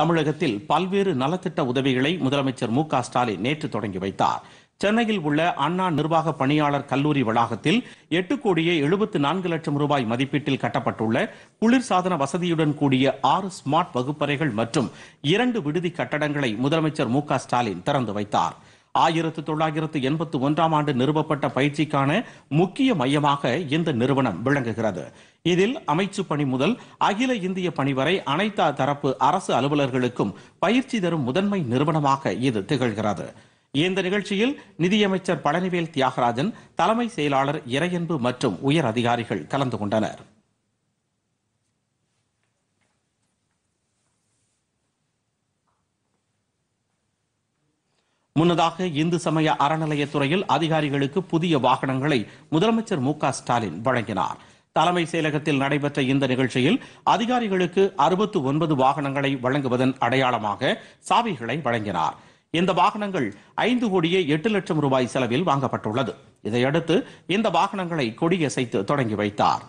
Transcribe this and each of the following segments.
தமிழகத்தில் பல்வேறு நலத்திட்ட உதவிகளை முதலமைச்சர் மு ஸ்டாலின் நேற்று தொடங்கி வைத்தார் சென்னையில் உள்ள அண்ணா நிர்வாக பணியாளர் கல்லூரி வளாகத்தில் எட்டு கோடியே எழுபத்து நான்கு லட்சம் ரூபாய் மதிப்பீட்டில் கட்டப்பட்டுள்ள குளிர்சாதன வசதியுடன் கூடிய ஆறு ஸ்மார்ட் வகுப்பறைகள் மற்றும் இரண்டு விடுதி கட்டடங்களை முதலமைச்சர் மு ஸ்டாலின் திறந்து வைத்தாா் ஆயிரத்து தொள்ளாயிரத்து எண்பத்து ஒன்றாம் ஆண்டு நிறுவப்பட்ட பயிற்சிக்கான முக்கிய மையமாக இந்த நிறுவனம் விளங்குகிறது இதில் அமைச்சு பணி முதல் அகில இந்திய பணி வரை அனைத்து தரப்பு அரசு அலுவலர்களுக்கும் பயிற்சி தரும் முதன்மை நிறுவனமாக இது திகழ்கிறது இந்த நிகழ்ச்சியில் நிதியமைச்சர் பழனிவேல் தியாகராஜன் தலைமை செயலாளர் இறையன்பு மற்றும் உயர் அதிகாரிகள் கலந்து கொண்டனர் முன்னதாக இந்து சமய அறநிலையத்துறையில் அதிகாரிகளுக்கு புதிய வாகனங்களை முதலமைச்சர் மு ஸ்டாலின் வழங்கினார் தலைமை செயலகத்தில் நடைபெற்ற இந்த நிகழ்ச்சியில் அதிகாரிகளுக்கு அறுபத்து ஒன்பது வாகனங்களை வழங்குவதன் அடையாளமாக சாவிகளை வழங்கினார் இந்த வாகனங்கள் ஐந்து கோடியே எட்டு லட்சம் ரூபாய் செலவில் வாங்கப்பட்டுள்ளது இதையடுத்து இந்த வாகனங்களை கொடியசைத்து தொடங்கி வைத்தார்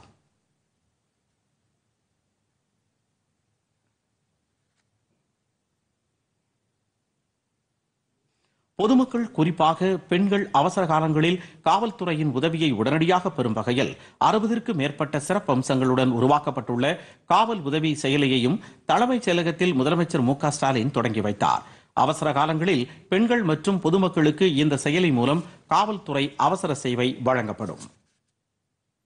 பொதுமக்கள் குறிப்பாக பெண்கள் அவசர காலங்களில் காவல்துறையின் உதவியை உடனடியாக பெறும் வகையில் அறுபதிற்கும் மேற்பட்ட சிறப்பு அம்சங்களுடன் உருவாக்கப்பட்டுள்ள காவல் உதவி செயலியையும் தலைமைச் செயலகத்தில் முதலமைச்சர் மு ஸ்டாலின் தொடங்கி வைத்தார் அவசர காலங்களில் பெண்கள் மற்றும் பொதுமக்களுக்கு இந்த செயலி மூலம் காவல்துறை அவசர சேவை வழங்கப்படும்